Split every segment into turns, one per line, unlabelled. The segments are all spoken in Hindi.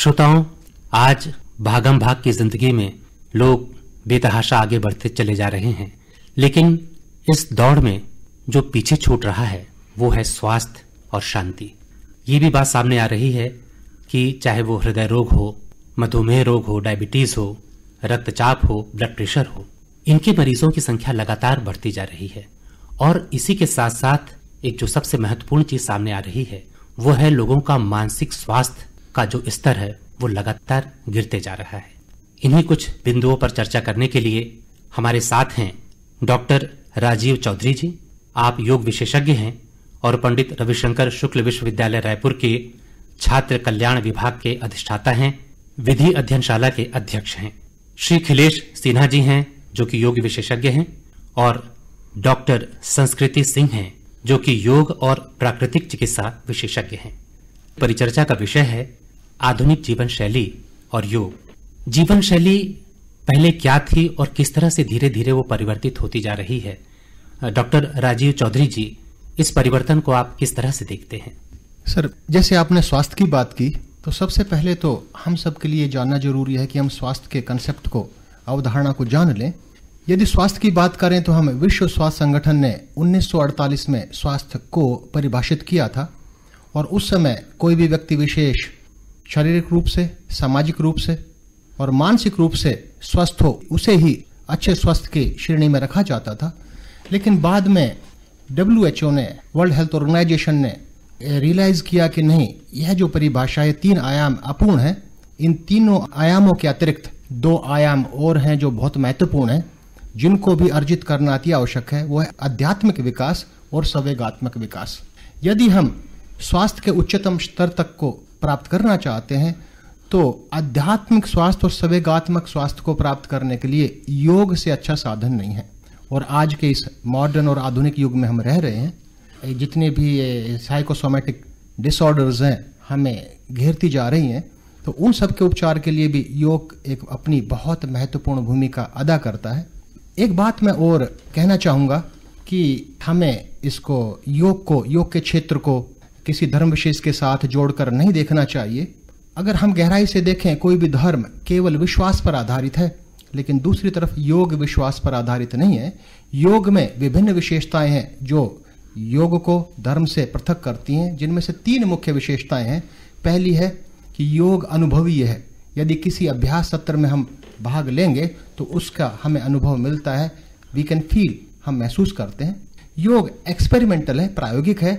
श्रोताओं आज भागम भाग की जिंदगी में लोग बेतहाशा आगे बढ़ते चले जा रहे हैं लेकिन इस दौड़ में जो पीछे छूट रहा है वो है स्वास्थ्य और शांति ये भी बात सामने आ रही है कि चाहे वो हृदय रोग हो मधुमेह रोग हो डायबिटीज हो रक्तचाप हो ब्लड प्रेशर हो इनके मरीजों की संख्या लगातार बढ़ती जा रही है और इसी के साथ साथ एक जो सबसे महत्वपूर्ण चीज सामने आ रही है वो है लोगों का मानसिक स्वास्थ्य का जो स्तर है वो लगातार गिरते जा रहा है इन्हीं कुछ बिंदुओं पर चर्चा करने के लिए हमारे साथ हैं डॉक्टर राजीव चौधरी जी आप योग विशेषज्ञ हैं और पंडित रविशंकर शुक्ल विश्वविद्यालय रायपुर के छात्र कल्याण विभाग के अधिष्ठाता हैं विधि अध्ययनशाला के अध्यक्ष हैं श्री खिलेश सिन्हा जी हैं जो कि योग विशेषज्ञ हैं और डॉक्टर संस्कृति सिंह हैं जो कि योग और प्राकृतिक चिकित्सा विशेषज्ञ हैं परिचर्चा का विषय है आधुनिक जीवन शैली और योग जीवन शैली पहले क्या थी और किस तरह से धीरे धीरे वो परिवर्तित होती जा रही है डॉक्टर राजीव चौधरी जी
इस परिवर्तन को आप किस तरह से देखते हैं सर जैसे आपने स्वास्थ्य की बात की तो सबसे पहले तो हम सब के लिए जानना जरूरी है कि हम स्वास्थ्य के कंसेप्ट को अवधारणा को जान लें यदि स्वास्थ्य की बात करें तो हम विश्व स्वास्थ्य संगठन ने 1948 में स्वास्थ्य को परिभाषित किया था और उस समय कोई भी व्यक्ति विशेष शारीरिक रूप से सामाजिक रूप से और मानसिक रूप से स्वस्थ हो उसे ही अच्छे स्वास्थ्य की श्रेणी में रखा जाता था लेकिन बाद में डब्ल्यू ने वर्ल्ड हेल्थ ऑर्गेनाइजेशन ने रियलाइज किया कि नहीं यह जो परिभाषाएं तीन आयाम अपूर्ण है इन तीनों आयामों के अतिरिक्त दो आयाम और हैं जो बहुत महत्वपूर्ण हैं जिनको भी अर्जित करना अति आवश्यक है वह है आध्यात्मिक विकास और संवेगात्मक विकास यदि हम स्वास्थ्य के उच्चतम स्तर तक को प्राप्त करना चाहते हैं तो आध्यात्मिक स्वास्थ्य और सवेगात्मक स्वास्थ्य को प्राप्त करने के लिए योग से अच्छा साधन नहीं है और आज के इस मॉडर्न और आधुनिक युग में हम रह रहे हैं जितने भी साइकोसोमेटिक डिसऑर्डर्स हैं हमें घेरती जा रही हैं तो उन सब के उपचार के लिए भी योग एक अपनी बहुत महत्वपूर्ण भूमिका अदा करता है एक बात मैं और कहना चाहूँगा कि हमें इसको योग को योग के क्षेत्र को किसी धर्म विशेष के साथ जोड़कर नहीं देखना चाहिए अगर हम गहराई से देखें कोई भी धर्म केवल विश्वास पर आधारित है लेकिन दूसरी तरफ योग विश्वास पर आधारित नहीं है योग में विभिन्न विशेषताएं हैं जो योग को धर्म से पृथक करती हैं जिनमें से तीन मुख्य विशेषताएं हैं पहली है कि योग अनुभवीय है यदि किसी अभ्यास सत्र में हम भाग लेंगे तो उसका हमें अनुभव मिलता है वी कैन फील हम महसूस करते हैं योग एक्सपेरिमेंटल है प्रायोगिक है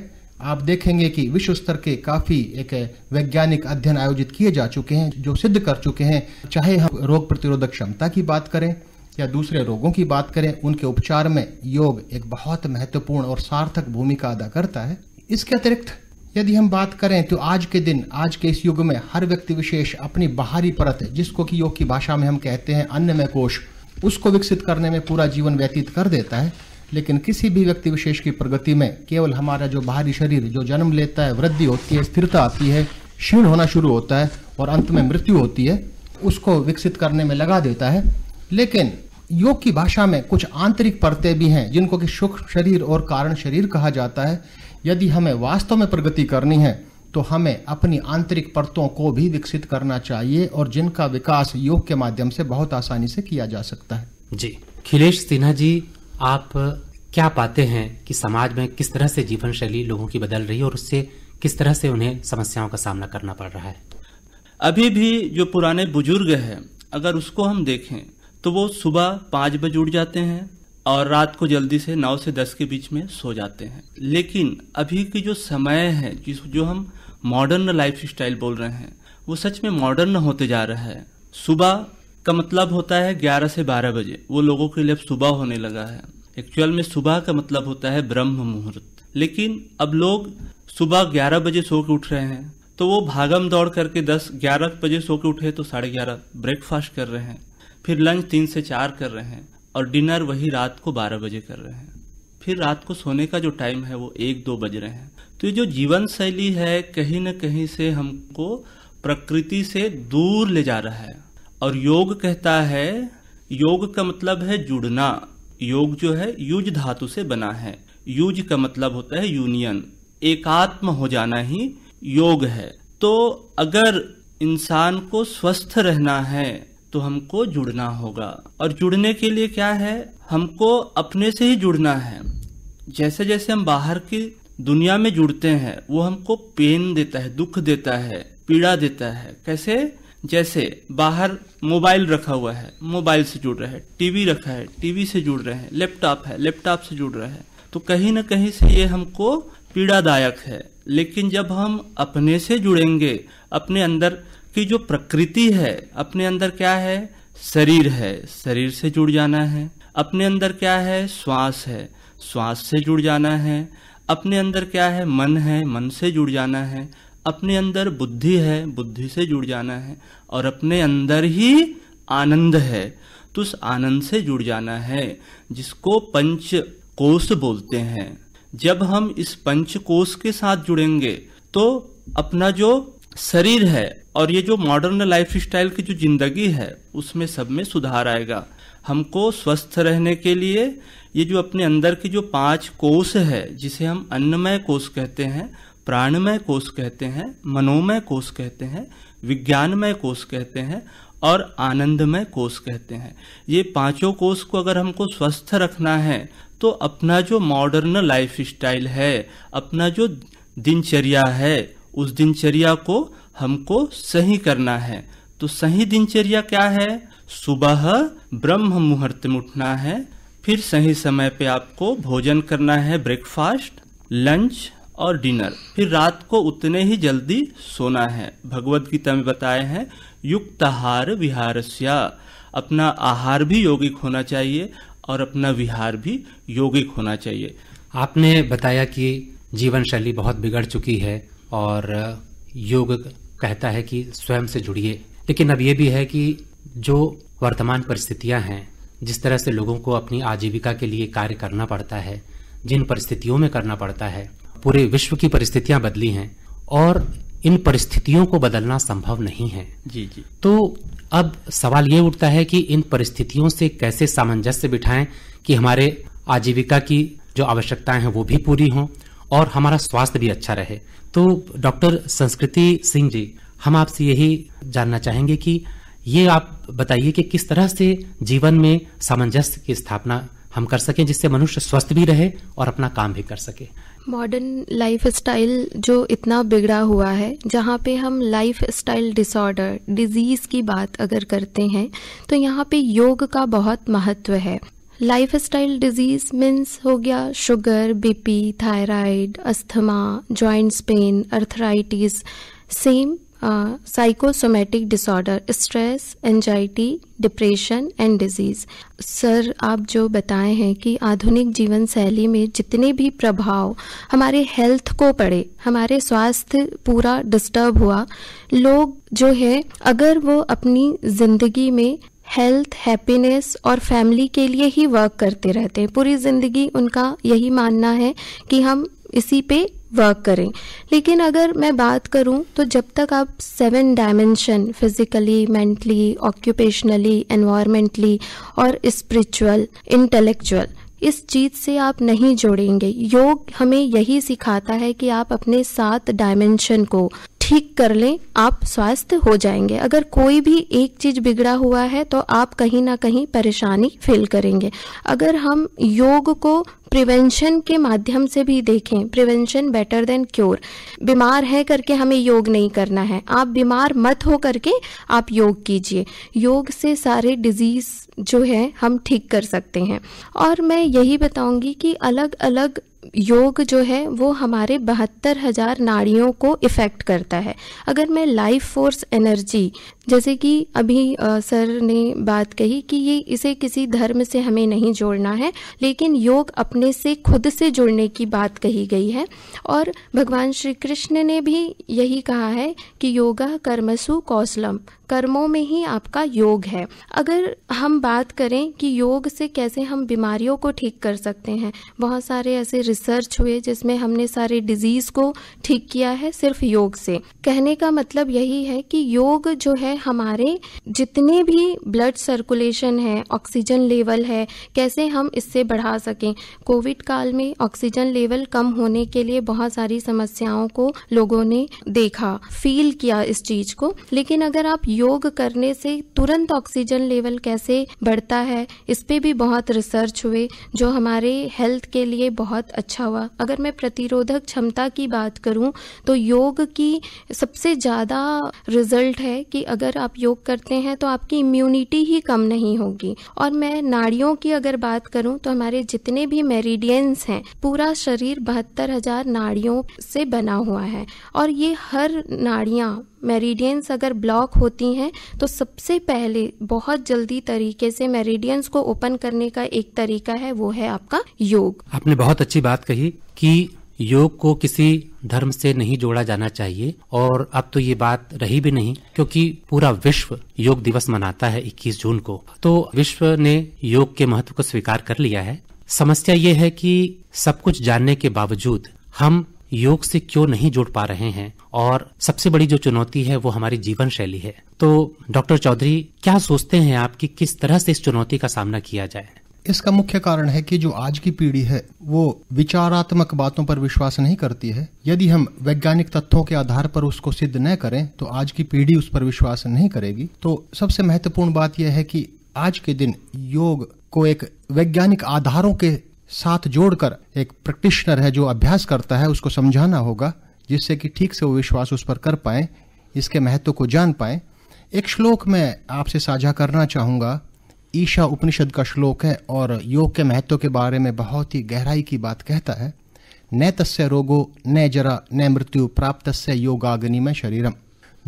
आप देखेंगे कि विश्व स्तर के काफी एक वैज्ञानिक अध्ययन आयोजित किए जा चुके हैं जो सिद्ध कर चुके हैं चाहे हम रोग प्रतिरोधक क्षमता की बात करें या दूसरे रोगों की बात करें उनके उपचार में योग एक बहुत महत्वपूर्ण और सार्थक भूमिका अदा करता है इसके अतिरिक्त यदि हम बात करें तो आज के दिन आज के इस युग में हर व्यक्ति विशेष अपनी बाहरी परत जिसको कि योग की भाषा में हम कहते हैं अन्नमय कोश उसको विकसित करने में पूरा जीवन व्यतीत कर देता है लेकिन किसी भी व्यक्ति विशेष की प्रगति में केवल हमारा जो बाहरी शरीर जो जन्म लेता है वृद्धि होती है स्थिरता आती है क्षीण होना शुरू होता है और अंत में मृत्यु होती है उसको विकसित करने में लगा देता है लेकिन योग की भाषा में कुछ आंतरिक परतें भी हैं जिनको कि सुख शरीर और कारण शरीर कहा जाता है यदि हमें वास्तव में प्रगति करनी है तो हमें अपनी आंतरिक परतों को भी विकसित करना चाहिए और जिनका विकास योग के माध्यम से बहुत आसानी से किया जा सकता है
जी खिलेश सिन्हा जी आप क्या पाते हैं कि समाज में किस तरह से जीवन शैली लोगों की बदल रही है और उससे किस तरह से उन्हें समस्याओं का सामना करना पड़ रहा है
अभी भी जो पुराने बुजुर्ग हैं अगर उसको हम देखें तो वो सुबह पाँच बजे उठ जाते हैं और रात को जल्दी से नौ से दस के बीच में सो जाते हैं लेकिन अभी की जो समय है जिस जो हम मॉडर्न लाइफ स्टाइल बोल रहे हैं वो सच में मॉडर्न होते जा रहा है सुबह का मतलब होता है 11 से 12 बजे वो लोगों के लिए अब सुबह होने लगा है एक्चुअल में सुबह का मतलब होता है ब्रह्म मुहूर्त लेकिन अब लोग सुबह 11 बजे सो के उठ रहे हैं तो वो भागम दौड़ करके 10 11 बजे सो के उठे तो साढ़े ग्यारह ब्रेकफास्ट कर रहे हैं फिर लंच तीन से चार कर रहे हैं और डिनर वही रात को बारह बजे कर रहे हैं फिर रात को सोने का जो टाइम है वो एक दो बज रहे हैं तो ये जो जीवन शैली है कहीं ना कहीं से हमको प्रकृति से दूर ले जा रहा है और योग कहता है योग का मतलब है जुड़ना योग जो है युज धातु से बना है युज का मतलब होता है यूनियन एकात्म हो जाना ही योग है तो अगर इंसान को स्वस्थ रहना है तो हमको जुड़ना होगा और जुड़ने के लिए क्या है हमको अपने से ही जुड़ना है जैसे जैसे हम बाहर की दुनिया में जुड़ते हैं वो हमको पेन देता है दुख देता है पीड़ा देता है कैसे जैसे बाहर मोबाइल रखा हुआ है मोबाइल से जुड़ रहा है टीवी रखा है टीवी से जुड़ रहे हैं लैपटॉप है लैपटॉप से जुड़ रहा है तो कहीं ना कहीं से ये हमको पीड़ादायक है लेकिन जब हम अपने से जुड़ेंगे अपने अंदर की जो प्रकृति है अपने अंदर क्या है शरीर है शरीर से जुड़ जाना है अपने अंदर क्या है श्वास है श्वास से जुड़ जाना है अपने अंदर क्या है मन है मन से जुड़ जाना है अपने अंदर बुद्धि है बुद्धि से जुड़ जाना है और अपने अंदर ही आनंद है तो उस आनंद से जुड़ जाना है जिसको पंच कोश बोलते हैं जब हम इस पंच कोश के साथ जुड़ेंगे तो अपना जो शरीर है और ये जो मॉडर्न लाइफ स्टाइल की जो जिंदगी है उसमें सब में सुधार आएगा हमको स्वस्थ रहने के लिए ये जो अपने अंदर की जो पांच कोष है जिसे हम अन्नमय कोष कहते हैं प्राणमय कोष कहते हैं मनोमय कोष कहते हैं विज्ञानमय कोष कहते हैं और आनंदमय कोष कहते हैं ये पांचों कोष को अगर हमको स्वस्थ रखना है तो अपना जो मॉडर्न लाइफ स्टाइल है अपना जो दिनचर्या है उस दिनचर्या को हमको सही करना है तो सही दिनचर्या क्या है सुबह ब्रह्म मुहूर्त में उठना है फिर सही समय पे आपको भोजन करना है ब्रेकफास्ट लंच और डिनर फिर रात को उतने ही जल्दी सोना है भगवत गीता में बताए हैं आहार विहारस्या अपना आहार भी योगिक होना चाहिए और अपना विहार भी योगिक होना चाहिए
आपने बताया कि जीवन शैली बहुत बिगड़
चुकी है और योग कहता है कि
स्वयं से जुड़िए लेकिन अब ये भी है कि जो वर्तमान परिस्थितियां हैं जिस तरह से लोगों को अपनी आजीविका के लिए कार्य करना पड़ता है जिन परिस्थितियों में करना पड़ता है पूरे विश्व की परिस्थितियां बदली हैं और इन परिस्थितियों को बदलना संभव नहीं है जी जी तो अब सवाल ये उठता है कि इन परिस्थितियों से कैसे सामंजस्य बिठाएं कि हमारे आजीविका की जो आवश्यकताएं हैं वो भी पूरी हों और हमारा स्वास्थ्य भी अच्छा रहे तो डॉक्टर संस्कृति सिंह जी हम आपसे यही जानना चाहेंगे कि ये आप बताइए कि किस तरह से जीवन में सामंजस्य की स्थापना हम कर सकें जिससे मनुष्य स्वस्थ भी रहे और अपना काम भी कर सके
मॉडर्न लाइफ स्टाइल जो इतना बिगड़ा हुआ है जहाँ पे हम लाइफ स्टाइल डिसऑर्डर डिजीज़ की बात अगर करते हैं तो यहाँ पे योग का बहुत महत्व है लाइफ स्टाइल डिजीज मीन्स हो गया sugar BP thyroid asthma joints pain arthritis same psychosomatic disorder stress anxiety depression and disease sir आप जो बताए हैं कि आधुनिक जीवन शैली में जितने भी प्रभाव हमारे हेल्थ को पड़े हमारे स्वास्थ्य पूरा डिस्टर्ब हुआ लोग जो है अगर वो अपनी ज़िंदगी में हेल्थ हैप्पीनेस और फैमिली के लिए ही वर्क करते रहते हैं पूरी ज़िंदगी उनका यही मानना है कि हम इसी पे वर्क करें लेकिन अगर मैं बात करूं तो जब तक आप seven dimension physically mentally occupationally environmentally और स्पिरिचुअल इंटेलेक्चुअल इस चीज से आप नहीं जोड़ेंगे योग हमें यही सिखाता है कि आप अपने सात डायमेंशन को ठीक कर लें आप स्वास्थ्य हो जाएंगे अगर कोई भी एक चीज बिगड़ा हुआ है तो आप कहीं ना कहीं परेशानी फील करेंगे अगर हम योग को प्रिवेंशन के माध्यम से भी देखें प्रिवेंशन बेटर देन क्योर बीमार है करके हमें योग नहीं करना है आप बीमार मत हो करके आप योग कीजिए योग से सारे डिजीज जो है हम ठीक कर सकते हैं और मैं यही बताऊंगी कि अलग अलग योग जो है वो हमारे बहत्तर हज़ार नाड़ियों को इफ़ेक्ट करता है अगर मैं लाइफ फोर्स एनर्जी जैसे कि अभी आ, सर ने बात कही कि ये इसे किसी धर्म से हमें नहीं जोड़ना है लेकिन योग अपने से खुद से जुड़ने की बात कही गई है और भगवान श्री कृष्ण ने भी यही कहा है कि योगा कर्मसु कौशलम कर्मों में ही आपका योग है अगर हम बात करें कि योग से कैसे हम बीमारियों को ठीक कर सकते हैं बहुत सारे ऐसे रिसर्च हुए जिसमें हमने सारे डिजीज को ठीक किया है सिर्फ योग से कहने का मतलब यही है कि योग जो है हमारे जितने भी ब्लड सर्कुलेशन है ऑक्सीजन लेवल है कैसे हम इससे बढ़ा सकें कोविड काल में ऑक्सीजन लेवल कम होने के लिए बहुत सारी समस्याओं को लोगों ने देखा फील किया इस चीज को लेकिन अगर आप योग करने से तुरंत ऑक्सीजन लेवल कैसे बढ़ता है इस पर भी बहुत रिसर्च हुए जो हमारे हेल्थ के लिए बहुत अच्छा हुआ अगर मैं प्रतिरोधक क्षमता की बात करूं तो योग की सबसे ज़्यादा रिजल्ट है कि अगर आप योग करते हैं तो आपकी इम्यूनिटी ही कम नहीं होगी और मैं नाड़ियों की अगर बात करूं तो हमारे जितने भी मेरिडियंस हैं पूरा शरीर बहत्तर हजार नाड़ियों से बना हुआ है और ये हर नाड़ियाँ मेरिडियंस अगर ब्लॉक होती हैं तो सबसे पहले बहुत जल्दी तरीके से मेरिडियंस को ओपन करने का एक तरीका है वो है आपका योग
आपने बहुत अच्छी बात कही कि योग को किसी धर्म से नहीं जोड़ा जाना चाहिए और अब तो ये बात रही भी नहीं क्योंकि पूरा विश्व योग दिवस मनाता है 21 जून को तो विश्व ने योग के महत्व को स्वीकार कर लिया है समस्या ये है कि सब कुछ जानने के बावजूद हम योग से क्यों नहीं जुड़ पा रहे हैं और सबसे बड़ी जो चुनौती है वो हमारी जीवन शैली है तो डॉक्टर चौधरी क्या सोचते हैं आप कि किस तरह से इस चुनौती का सामना किया
जाए इसका मुख्य कारण है कि जो आज की पीढ़ी है वो विचारात्मक बातों पर विश्वास नहीं करती है यदि हम वैज्ञानिक तथ्यों के आधार पर उसको सिद्ध न करें तो आज की पीढ़ी उस पर विश्वास नहीं करेगी तो सबसे महत्वपूर्ण बात यह है कि आज के दिन योग को एक वैज्ञानिक आधारों के साथ जोड़कर एक प्रैक्टिशनर है जो अभ्यास करता है उसको समझाना होगा जिससे कि ठीक से वो विश्वास उस पर कर पाए इसके महत्व को जान पाए एक श्लोक मैं आपसे साझा करना चाहूँगा ईशा उपनिषद का श्लोक है और योग के महत्व के बारे में बहुत ही गहराई की बात कहता है न तस्य रोगो न जरा न मृत्यु प्राप्त योगाग्नि में शरीरम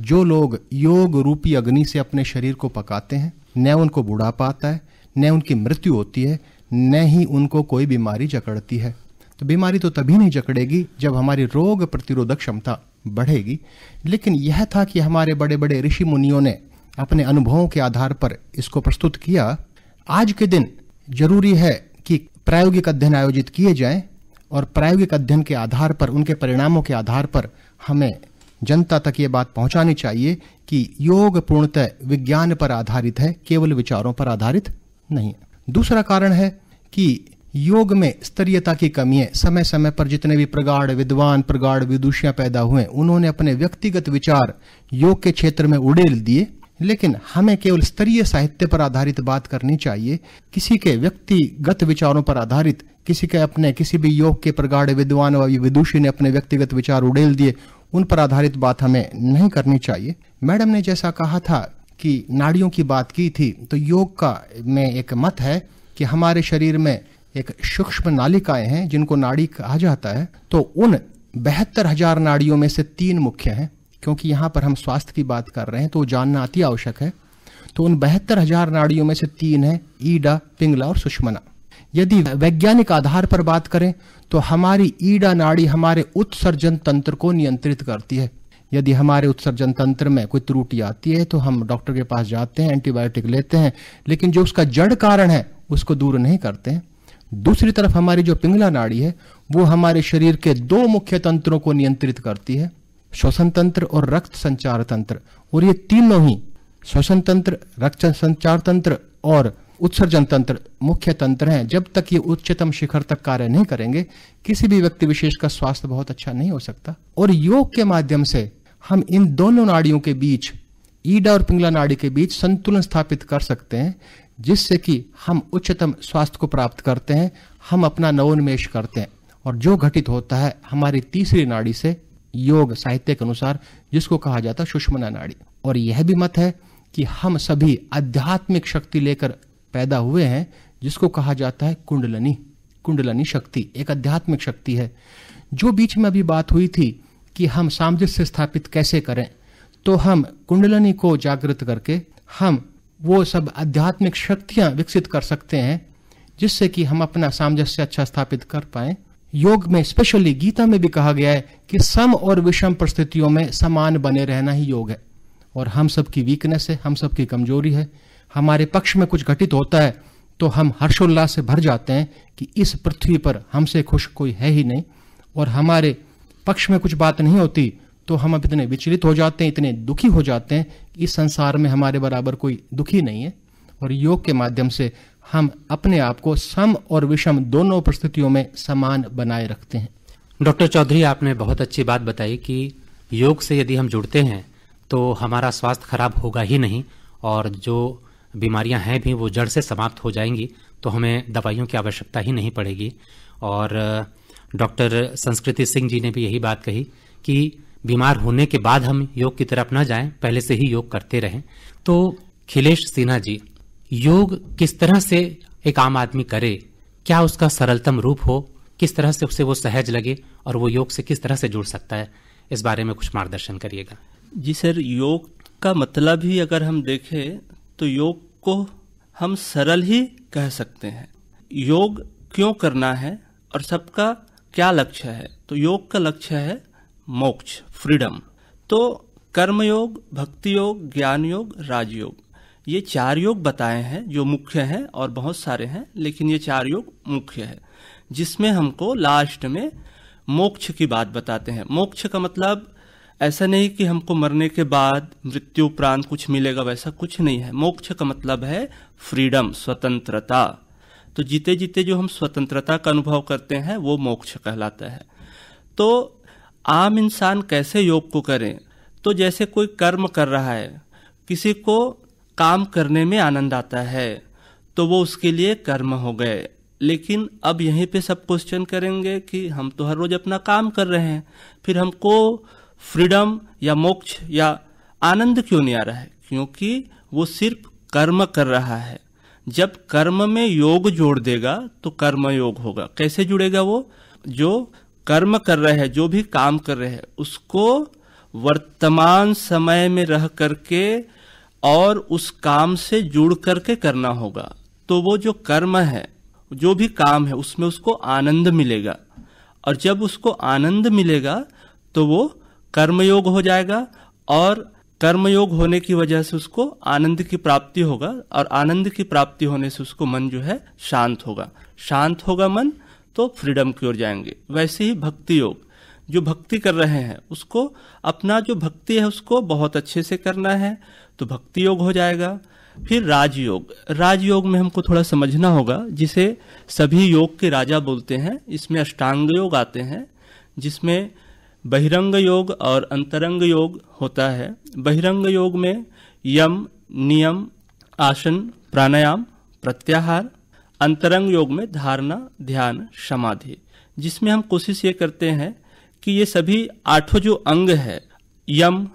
जो लोग योग रूपी अग्नि से अपने शरीर को पकाते हैं न उनको बुढ़ापा आता है न उनकी मृत्यु होती है न ही उनको कोई बीमारी जकड़ती है तो बीमारी तो तभी नहीं जकड़ेगी जब हमारी रोग प्रतिरोधक क्षमता बढ़ेगी लेकिन यह था कि हमारे बड़े बड़े ऋषि मुनियों ने अपने अनुभवों के आधार पर इसको प्रस्तुत किया आज के दिन जरूरी है कि प्रायोगिक अध्ययन आयोजित किए जाएं और प्रायोगिक अध्ययन के आधार पर उनके परिणामों के आधार पर हमें जनता तक ये बात पहुंचानी चाहिए कि योग पूर्णतः विज्ञान पर आधारित है केवल विचारों पर आधारित नहीं दूसरा कारण है कि योग में स्तरीयता की कमी है समय समय पर जितने भी प्रगाढ़ विद्वान प्रगाढ़ विदुषियां पैदा हुए उन्होंने अपने व्यक्तिगत विचार योग के क्षेत्र में उड़ेल दिए लेकिन हमें केवल स्तरीय साहित्य पर आधारित बात करनी चाहिए किसी के व्यक्तिगत विचारों पर आधारित किसी के अपने किसी भी योग के प्रगाढ़ विद्वान व विदुषी ने अपने व्यक्तिगत विचार उड़ेल दिए उन पर आधारित बात हमें नहीं करनी चाहिए मैडम ने जैसा कहा था कि नाड़ियों की बात की थी तो योग का में एक मत है कि हमारे शरीर में एक सूक्ष्म नालिकाएं हैं जिनको नाड़ी कहा जाता है तो उन बहत्तर हजार नाड़ियों में से तीन मुख्य हैं क्योंकि यहां पर हम स्वास्थ्य की बात कर रहे हैं तो जानना अति आवश्यक है तो उन बहत्तर हजार नाड़ियों में से तीन है ईडा पिंगला और सुषमना यदि वैज्ञानिक आधार पर बात करें तो हमारी ईडा नाड़ी हमारे उत्सर्जन तंत्र को नियंत्रित करती है यदि हमारे उत्सर्जन तंत्र में कोई त्रुटि आती है तो हम डॉक्टर के पास जाते हैं एंटीबायोटिक लेते हैं लेकिन जो उसका जड़ कारण है उसको दूर नहीं करते हैं दूसरी तरफ हमारी जो पिंगला नाड़ी है वो हमारे शरीर के दो मुख्य तंत्रों को नियंत्रित करती है श्वसन तंत्र और रक्त संचार तंत्र और ये तीनों ही श्वसन तंत्र रक्त संचार तंत्र और उत्सर्जन तंत्र मुख्य तंत्र हैं जब तक ये उच्चतम शिखर तक कार्य नहीं करेंगे किसी भी व्यक्ति विशेष का स्वास्थ्य बहुत अच्छा नहीं हो सकता और योग के माध्यम से हम इन दोनों नाड़ियों के बीच ईडा और पिंगला नाड़ी के बीच संतुलन स्थापित कर सकते हैं जिससे कि हम उच्चतम स्वास्थ्य को प्राप्त करते हैं हम अपना नवोन्मेष करते हैं और जो घटित होता है हमारी तीसरी नाड़ी से योग साहित्य के अनुसार जिसको कहा जाता है सुषमना नाड़ी और यह भी मत है कि हम सभी आध्यात्मिक शक्ति लेकर पैदा हुए हैं जिसको कहा जाता है कुंडलनी कुंडलनी शक्ति एक आध्यात्मिक शक्ति है जो बीच में अभी बात हुई थी कि हम सामंजस्य स्थापित कैसे करें तो हम कुंडलनी को जागृत करके हम वो सब आध्यात्मिक शक्तियां विकसित कर सकते हैं जिससे कि हम अपना सामंजस्य अच्छा स्थापित कर पाए योग में स्पेशली गीता में भी कहा गया है कि सम और विषम परिस्थितियों में समान बने रहना ही योग है और हम सबकी वीकनेस है हम सबकी कमजोरी है हमारे पक्ष में कुछ घटित होता है तो हम हर्षोल्लास से भर जाते हैं कि इस पृथ्वी पर हमसे खुश कोई है ही नहीं और हमारे पक्ष में कुछ बात नहीं होती तो हम अब इतने विचलित हो जाते हैं इतने दुखी हो जाते हैं कि इस संसार में हमारे बराबर कोई दुखी नहीं है और योग के माध्यम से हम अपने आप को सम और विषम दोनों परिस्थितियों में समान बनाए रखते हैं डॉक्टर
चौधरी आपने बहुत अच्छी बात बताई कि योग से यदि हम जुड़ते हैं तो हमारा स्वास्थ्य खराब होगा ही नहीं और जो बीमारियां हैं भी वो जड़ से समाप्त हो जाएंगी तो हमें दवाइयों की आवश्यकता ही नहीं पड़ेगी और डॉक्टर संस्कृति सिंह जी ने भी यही बात कही कि बीमार होने के बाद हम योग की तरफ ना जाएं पहले से ही योग करते रहें तो खिलेश सिन्हा जी योग किस तरह से एक आम आदमी करे क्या उसका सरलतम रूप हो किस तरह से उसे वो सहज लगे और वो योग से किस तरह से जुड़ सकता है इस बारे में कुछ मार्गदर्शन करिएगा
जी सर योग का मतलब ही अगर हम देखें तो योग को हम सरल ही कह सकते हैं योग क्यों करना है और सबका क्या लक्ष्य है तो योग का लक्ष्य है मोक्ष फ्रीडम तो कर्म योग भक्ति योग ज्ञान योग राजयोग ये चार योग बताए हैं जो मुख्य हैं और बहुत सारे हैं लेकिन ये चार योग मुख्य है जिसमें हमको लास्ट में मोक्ष की बात बताते हैं मोक्ष का मतलब ऐसा नहीं कि हमको मरने के बाद मृत्यु उपरांत कुछ मिलेगा वैसा कुछ नहीं है मोक्ष का मतलब है फ्रीडम स्वतंत्रता तो जीते जीते जो हम स्वतंत्रता का अनुभव करते हैं वो मोक्ष कहलाता है तो आम इंसान कैसे योग को करें तो जैसे कोई कर्म कर रहा है किसी को काम करने में आनंद आता है तो वो उसके लिए कर्म हो गए लेकिन अब यहीं पे सब क्वेश्चन करेंगे कि हम तो हर रोज अपना काम कर रहे हैं फिर हमको फ्रीडम या मोक्ष या आनंद क्यों नहीं आ रहा है क्योंकि वो सिर्फ कर्म कर रहा है जब कर्म में योग जोड़ देगा तो कर्म योग होगा कैसे जुड़ेगा वो जो कर्म कर रहे हैं जो भी काम कर रहे हैं उसको वर्तमान समय में रह करके और उस काम से जुड़ करके करना होगा तो वो जो कर्म है जो भी काम है उसमें उसको आनंद मिलेगा और जब उसको आनंद मिलेगा तो वो कर्मयोग हो जाएगा और कर्मयोग होने की वजह से उसको आनंद की प्राप्ति होगा और आनंद की प्राप्ति होने से उसको मन जो है शांत होगा शांत होगा मन तो फ्रीडम की ओर जाएंगे वैसे ही भक्ति योग जो भक्ति कर रहे हैं उसको अपना जो भक्ति है उसको बहुत अच्छे से करना है तो भक्ति योग हो जाएगा फिर राजयोग राजयोग में हमको थोड़ा समझना होगा जिसे सभी योग के राजा बोलते हैं इसमें अष्टांग योग आते हैं जिसमें बहिरंग योग और अंतरंग योग होता है बहिरंग योग में यम नियम आसन प्राणायाम प्रत्याहार अंतरंग योग में धारणा ध्यान समाधि जिसमें हम कोशिश ये करते हैं कि ये सभी आठों जो अंग है यम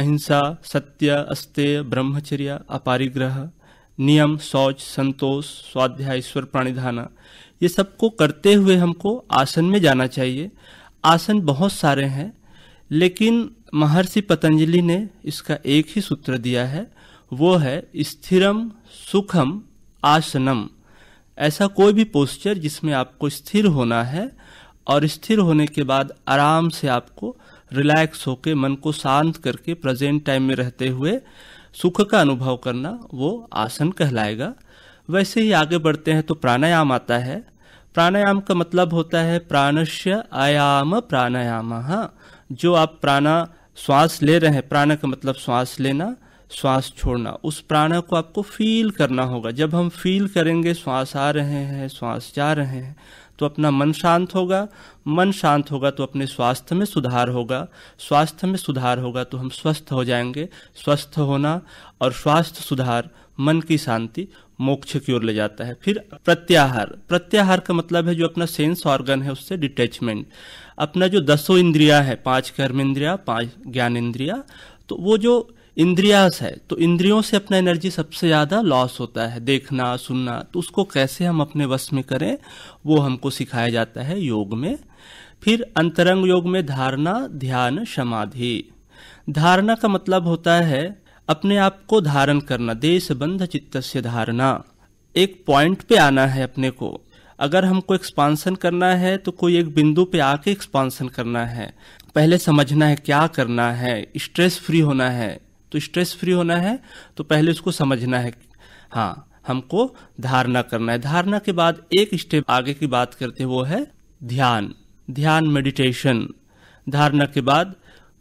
अहिंसा सत्य अस्तेय ब्रह्मचर्य अपारिग्रह नियम शौच संतोष स्वाध्याय ईश्वर प्राणिधाना ये सबको करते हुए हमको आसन में जाना चाहिए आसन बहुत सारे हैं लेकिन महर्षि पतंजलि ने इसका एक ही सूत्र दिया है वो है स्थिरम सुखम आसनम ऐसा कोई भी पोस्चर जिसमें आपको स्थिर होना है और स्थिर होने के बाद आराम से आपको रिलैक्स होकर मन को शांत करके प्रेजेंट टाइम में रहते हुए सुख का अनुभव करना वो आसन कहलाएगा वैसे ही आगे बढ़ते हैं तो प्राणायाम आता है प्राणायाम का मतलब होता है प्राणस्य आयाम प्राणायाम जो आप प्राणा श्वास ले रहे हैं प्राण का मतलब श्वास लेना श्वास छोड़ना उस प्राण को आपको फील करना होगा जब हम फील करेंगे श्वास आ रहे हैं श्वास जा रहे हैं तो अपना मन शांत होगा मन शांत होगा तो अपने स्वास्थ्य में सुधार होगा स्वास्थ्य में सुधार होगा तो हम स्वस्थ हो जाएंगे स्वस्थ होना और स्वास्थ्य सुधार मन की शांति मोक्ष की ओर ले जाता है फिर प्रत्याहार प्रत्याहार का मतलब है जो अपना सेंस ऑर्गन है उससे डिटेचमेंट अपना जो दसों इंद्रिया है पांच कर्म इंद्रिया पांच ज्ञान इंद्रिया तो वो जो इंद्रियास है तो इंद्रियों से अपना एनर्जी सबसे ज़्यादा लॉस होता है देखना सुनना तो उसको कैसे हम अपने वश में करें वो हमको सिखाया जाता है योग में फिर अंतरंग योग में धारणा ध्यान समाधि धारणा का मतलब होता है अपने आप को धारण करना देश बंध चित्त से धारणा एक पॉइंट पे आना है अपने को अगर हमको एक्सपांसन करना है तो कोई एक बिंदु पे आके एक्सपांसन करना है पहले समझना है क्या करना है स्ट्रेस फ्री होना है तो स्ट्रेस फ्री होना है तो पहले उसको समझना है हाँ हमको धारणा करना है धारणा के बाद एक स्टेप आगे की बात करते हैं वो है ध्यान ध्यान मेडिटेशन धारणा के बाद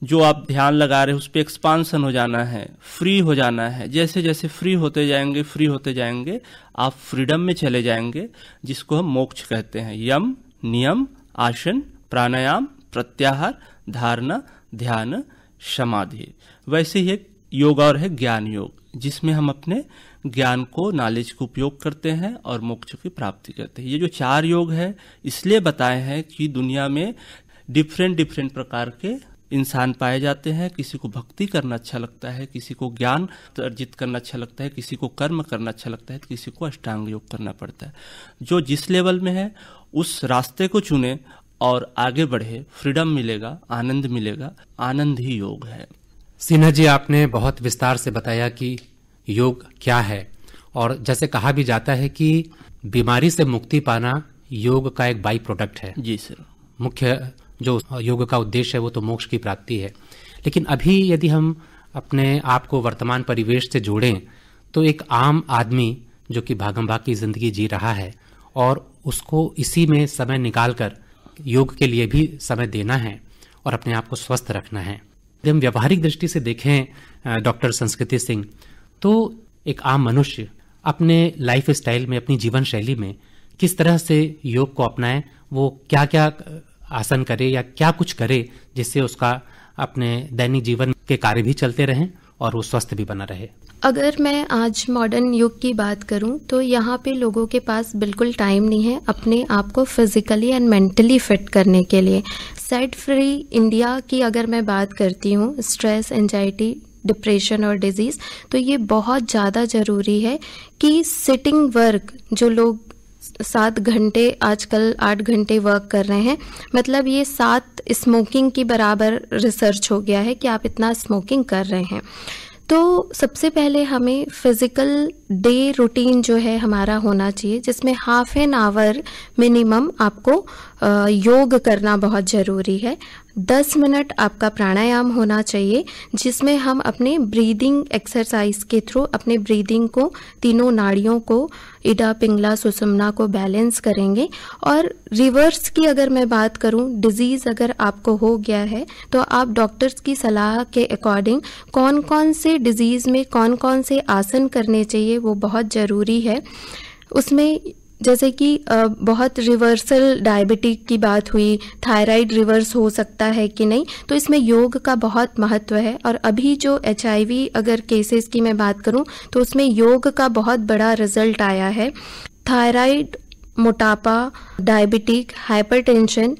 जो आप ध्यान लगा रहे हैं उस पर एक्सपांसन हो जाना है फ्री हो जाना है जैसे जैसे फ्री होते जाएंगे फ्री होते जाएंगे आप फ्रीडम में चले जाएंगे जिसको हम मोक्ष कहते हैं यम नियम आसन प्राणायाम प्रत्याहार धारणा ध्यान समाधि वैसे ही एक योग और है ज्ञान योग जिसमें हम अपने ज्ञान को नॉलेज को उपयोग करते हैं और मोक्ष की प्राप्ति करते हैं ये जो चार योग है इसलिए बताए हैं कि दुनिया में डिफरेंट डिफरेंट प्रकार के इंसान पाए जाते हैं किसी को भक्ति करना अच्छा लगता है किसी को ज्ञान अर्जित करना अच्छा लगता है किसी को कर्म करना अच्छा लगता है किसी को अष्टांग योग करना पड़ता है जो जिस लेवल में है उस रास्ते को चुने और आगे बढ़े फ्रीडम मिलेगा आनंद मिलेगा आनंद ही योग है
सिन्हा जी आपने बहुत विस्तार से बताया कि योग क्या है और जैसे कहा भी जाता है कि बीमारी से मुक्ति पाना योग का एक बाई प्रोडक्ट है जी सर मुख्य जो योग का उद्देश्य है वो तो मोक्ष की प्राप्ति है लेकिन अभी यदि हम अपने आप को वर्तमान परिवेश से जोड़ें तो एक आम आदमी जो कि भागम भाग की जिंदगी जी रहा है और उसको इसी में समय निकालकर योग के लिए भी समय देना है और अपने आप को स्वस्थ रखना है यदि हम व्यवहारिक दृष्टि से देखें डॉक्टर संस्कृति सिंह तो एक आम मनुष्य अपने लाइफ स्टाइल में अपनी जीवन शैली में किस तरह से योग को अपनाएं वो क्या क्या आसन करे या क्या कुछ करे जिससे उसका अपने दैनिक जीवन के कार्य भी चलते रहें और वो स्वस्थ भी
बना रहे अगर मैं आज मॉडर्न युग की बात करूं तो यहाँ पे लोगों के पास बिल्कुल टाइम नहीं है अपने आप को फिजिकली एंड मेंटली फिट करने के लिए सेट फ्री इंडिया की अगर मैं बात करती हूँ स्ट्रेस एंजाइटी डिप्रेशन और डिजीज़ तो ये बहुत ज़्यादा ज़रूरी है कि सिटिंग वर्क जो लोग सात घंटे आजकल आठ घंटे वर्क कर रहे हैं मतलब ये सात स्मोकिंग की बराबर रिसर्च हो गया है कि आप इतना स्मोकिंग कर रहे हैं तो सबसे पहले हमें फिज़िकल डे रूटीन जो है हमारा होना चाहिए जिसमें हाफ एन आवर मिनिमम आपको योग करना बहुत ज़रूरी है दस मिनट आपका प्राणायाम होना चाहिए जिसमें हम अपने ब्रीदिंग एक्सरसाइज के थ्रू अपने ब्रीदिंग को तीनों नाड़ियों को इडा पिंगला सुसुमना को बैलेंस करेंगे और रिवर्स की अगर मैं बात करूं डिजीज़ अगर आपको हो गया है तो आप डॉक्टर्स की सलाह के अकॉर्डिंग कौन कौन से डिजीज़ में कौन कौन से आसन करने चाहिए वो बहुत ज़रूरी है उसमें जैसे कि बहुत रिवर्सल डायबिटिक की बात हुई थायराइड रिवर्स हो सकता है कि नहीं तो इसमें योग का बहुत महत्व है और अभी जो एच अगर केसेस की मैं बात करूं तो उसमें योग का बहुत बड़ा रिजल्ट आया है थायराइड मोटापा डायबिटिक हाइपरटेंशन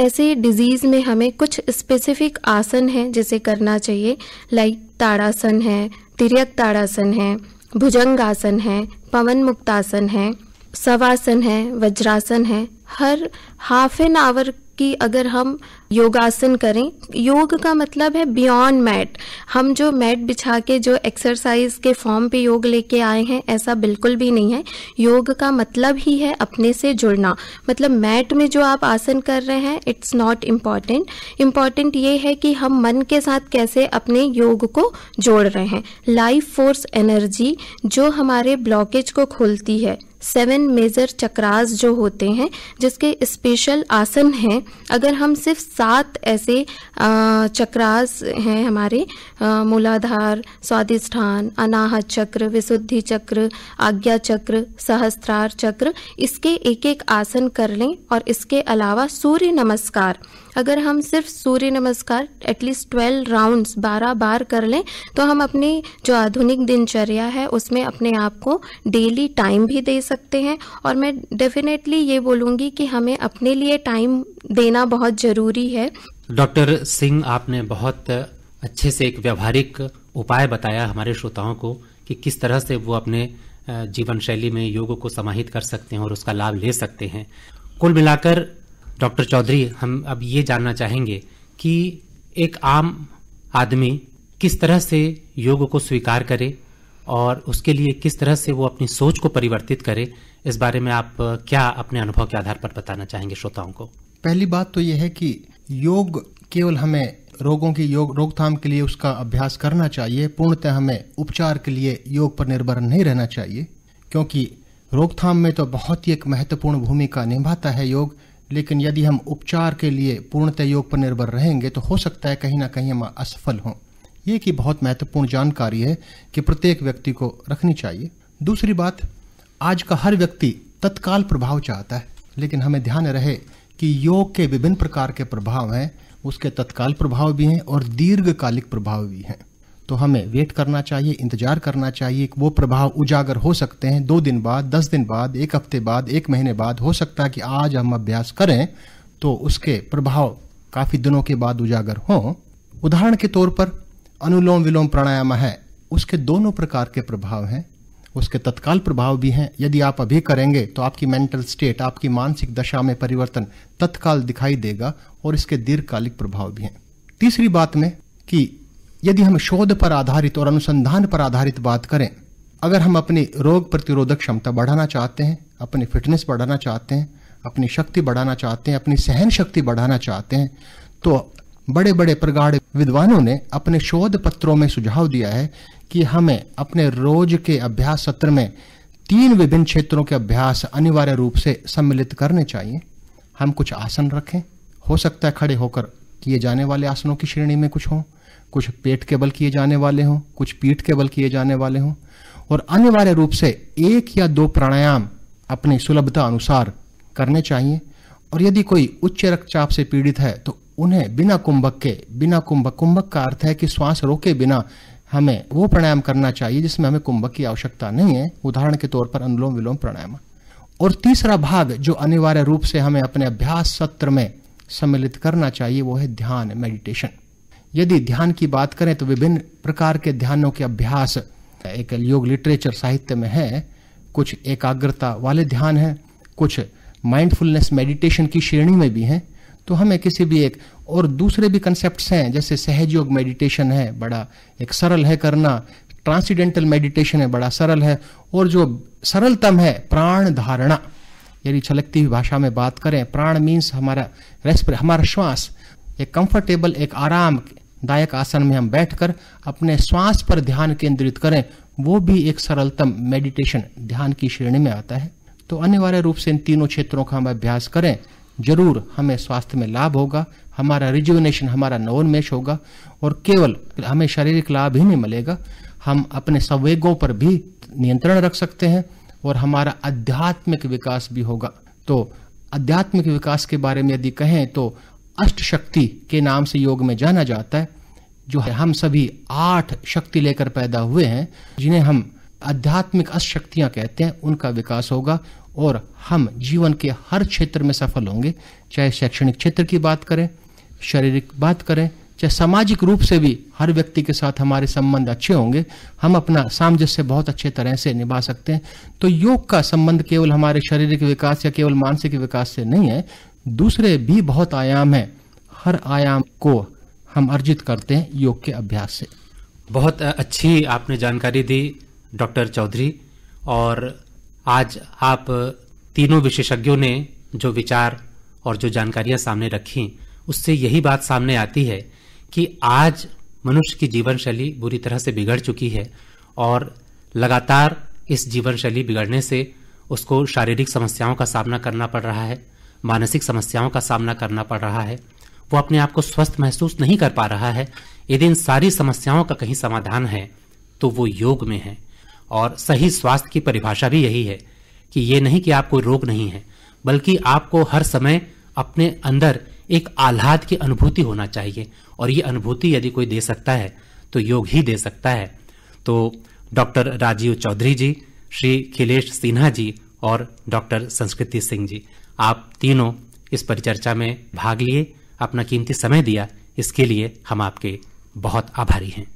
ऐसे डिजीज़ में हमें कुछ स्पेसिफिक आसन हैं जिसे करना चाहिए लाइक ताड़ासन है तिरक ताड़ासन है भुजंगासन है पवन मुक्तासन है सवासन है वज्रासन है हर हाफ एन आवर की अगर हम योगासन करें योग का मतलब है बियॉन्ड मैट हम जो मैट बिछा के जो एक्सरसाइज के फॉर्म पे योग लेके आए हैं ऐसा बिल्कुल भी नहीं है योग का मतलब ही है अपने से जुड़ना मतलब मैट में जो आप आसन कर रहे हैं इट्स नॉट इम्पॉर्टेंट इम्पॉर्टेंट ये है कि हम मन के साथ कैसे अपने योग को जोड़ रहे हैं लाइफ फोर्स एनर्जी जो हमारे ब्लॉकेज को खोलती है सेवन मेजर चक्रास जो होते हैं जिसके स्पेशल आसन हैं अगर हम सिर्फ सात ऐसे चक्रास हैं हमारे मूलाधार स्वादिष्ठान अनाहत चक्र विशुद्धि चक्र आज्ञा चक्र सहस्त्रार चक्र इसके एक एक आसन कर लें और इसके अलावा सूर्य नमस्कार अगर हम सिर्फ सूर्य नमस्कार एटलीस्ट ट्वेल्व राउंड्स बारह बार कर लें तो हम अपनी जो आधुनिक दिनचर्या है उसमें अपने आप को डेली टाइम भी दे सकते हैं और मैं डेफिनेटली ये बोलूंगी कि हमें अपने लिए टाइम देना बहुत ज़रूरी है
डॉक्टर सिंह आपने बहुत अच्छे से एक व्यवहारिक उपाय बताया हमारे श्रोताओं को कि किस तरह से वो अपने जीवन शैली में योग को समाहित कर सकते हैं और उसका लाभ ले सकते हैं कुल मिलाकर डॉक्टर चौधरी हम अब ये जानना चाहेंगे कि एक आम आदमी किस तरह से योग को स्वीकार करे और उसके लिए किस तरह से वो अपनी सोच को परिवर्तित करे इस बारे में आप क्या अपने अनुभव के आधार पर बताना चाहेंगे श्रोताओं को
पहली बात तो यह है कि योग केवल हमें रोगों की योग रोकथाम के लिए उसका अभ्यास करना चाहिए पूर्णतः हमें उपचार के लिए योग पर निर्भर नहीं रहना चाहिए क्योंकि रोकथाम में तो बहुत ही एक महत्वपूर्ण भूमिका निभाता है योग लेकिन यदि हम उपचार के लिए पूर्णतः योग पर निर्भर रहेंगे तो हो सकता है कहीं ना कहीं हम असफल हों ये की बहुत महत्वपूर्ण जानकारी है कि प्रत्येक व्यक्ति को रखनी चाहिए दूसरी बात आज का हर व्यक्ति तत्काल प्रभाव चाहता है लेकिन हमें ध्यान रहे कि योग के विभिन्न प्रकार के प्रभाव हैं उसके तत्काल प्रभाव भी हैं और दीर्घकालिक प्रभाव भी हैं तो हमें वेट करना चाहिए इंतजार करना चाहिए वो प्रभाव उजागर हो सकते हैं दो दिन बाद दस दिन बाद एक हफ्ते बाद एक महीने बाद हो सकता है कि आज हम अभ्यास करें तो उसके प्रभाव काफी दिनों के बाद उजागर हों उदाहरण के तौर पर अनुलोम विलोम प्राणायाम है उसके दोनों प्रकार के प्रभाव हैं उसके तत्काल प्रभाव भी हैं यदि आप अभी करेंगे तो आपकी मेंटल स्टेट आपकी मानसिक दशा में परिवर्तन तत्काल दिखाई देगा और इसके दीर्घकालिक प्रभाव भी हैं तीसरी बात में कि यदि हम शोध पर आधारित और अनुसंधान पर आधारित बात करें अगर हम अपनी रोग प्रतिरोधक क्षमता बढ़ाना चाहते हैं अपनी फिटनेस बढ़ाना चाहते हैं अपनी शक्ति बढ़ाना चाहते हैं अपनी सहन शक्ति बढ़ाना चाहते हैं तो बड़े बड़े प्रगाढ़ विद्वानों ने अपने शोध पत्रों में सुझाव दिया है कि हमें अपने रोज के अभ्यास सत्र में तीन विभिन्न क्षेत्रों के अभ्यास अनिवार्य रूप से सम्मिलित करने चाहिए हम कुछ आसन रखें हो सकता है खड़े होकर किए जाने वाले आसनों की श्रेणी में कुछ हों कुछ पेट के बल किए जाने वाले हों कुछ पीठ के बल किए जाने वाले हों और अनिवार्य रूप से एक या दो प्राणायाम अपनी सुलभता अनुसार करने चाहिए और यदि कोई उच्च रक्तचाप से पीड़ित है तो उन्हें बिना कुंभक के बिना कुंभक कुंभक का अर्थ है कि श्वास रोके बिना हमें वो प्राणायाम करना चाहिए जिसमें हमें कुंभक की आवश्यकता नहीं है उदाहरण के तौर पर अनुलोम विलोम प्राणायाम और तीसरा भाग जो अनिवार्य रूप से हमें अपने अभ्यास सत्र में सम्मिलित करना चाहिए वो है ध्यान मेडिटेशन यदि ध्यान की बात करें तो विभिन्न प्रकार के ध्यानों के अभ्यास एक योग लिटरेचर साहित्य में है कुछ एकाग्रता वाले ध्यान हैं कुछ माइंडफुलनेस मेडिटेशन की श्रेणी में भी हैं तो हमें किसी भी एक और दूसरे भी कंसेप्ट हैं जैसे सहज योग मेडिटेशन है बड़ा एक सरल है करना ट्रांसीडेंटल मेडिटेशन है बड़ा सरल है और जो सरलतम है प्राण धारणा यदि छलकती हुई भाषा में बात करें प्राण मीन्स हमारा रेस्पिर हमारा श्वास एक कंफर्टेबल एक आराम दायक आसन में हम बैठकर अपने श्वास पर ध्यान केंद्रित करें वो भी एक सरलतम मेडिटेशन ध्यान की श्रेणी में आता है तो अनिवार्य रूप से इन तीनों क्षेत्रों का हम अभ्यास करें जरूर हमें स्वास्थ्य में लाभ होगा हमारा रिजुवनेशन हमारा नवोन्मेष होगा और केवल हमें शारीरिक लाभ ही नहीं मिलेगा हम अपने संवेगों पर भी नियंत्रण रख सकते हैं और हमारा आध्यात्मिक विकास भी होगा तो आध्यात्मिक विकास के बारे में यदि कहें तो अष्ट शक्ति के नाम से योग में जाना जाता है जो हम सभी आठ शक्ति लेकर पैदा हुए हैं जिन्हें हम आध्यात्मिक अष्ट शक्तियां कहते हैं उनका विकास होगा और हम जीवन के हर क्षेत्र में सफल होंगे चाहे शैक्षणिक क्षेत्र की बात करें शारीरिक बात करें चाहे सामाजिक रूप से भी हर व्यक्ति के साथ हमारे संबंध अच्छे होंगे हम अपना सामंजस्य बहुत अच्छे तरह से निभा सकते हैं तो योग का संबंध केवल हमारे शारीरिक विकास या केवल मानसिक विकास से नहीं है दूसरे भी बहुत आयाम हैं हर आयाम को हम अर्जित करते हैं योग के अभ्यास से
बहुत अच्छी आपने जानकारी दी डॉक्टर चौधरी और आज आप तीनों विशेषज्ञों ने जो विचार और जो जानकारियां सामने रखी उससे यही बात सामने आती है कि आज मनुष्य की जीवन शैली बुरी तरह से बिगड़ चुकी है और लगातार इस जीवन शैली बिगड़ने से उसको शारीरिक समस्याओं का सामना करना पड़ रहा है मानसिक समस्याओं का सामना करना पड़ रहा है वो अपने आप को स्वस्थ महसूस नहीं कर पा रहा है यदि इन सारी समस्याओं का कहीं समाधान है तो वो योग में है और सही स्वास्थ्य की परिभाषा भी यही है कि ये नहीं कि आप कोई रोग नहीं है बल्कि आपको हर समय अपने अंदर एक आह्लाद की अनुभूति होना चाहिए और ये अनुभूति यदि कोई दे सकता है तो योग ही दे सकता है तो डॉक्टर राजीव चौधरी जी श्री खिलेश सिन्हा जी और डॉक्टर संस्कृति सिंह जी आप तीनों इस परिचर्चा में भाग लिए अपना कीमती समय
दिया इसके लिए हम आपके बहुत आभारी हैं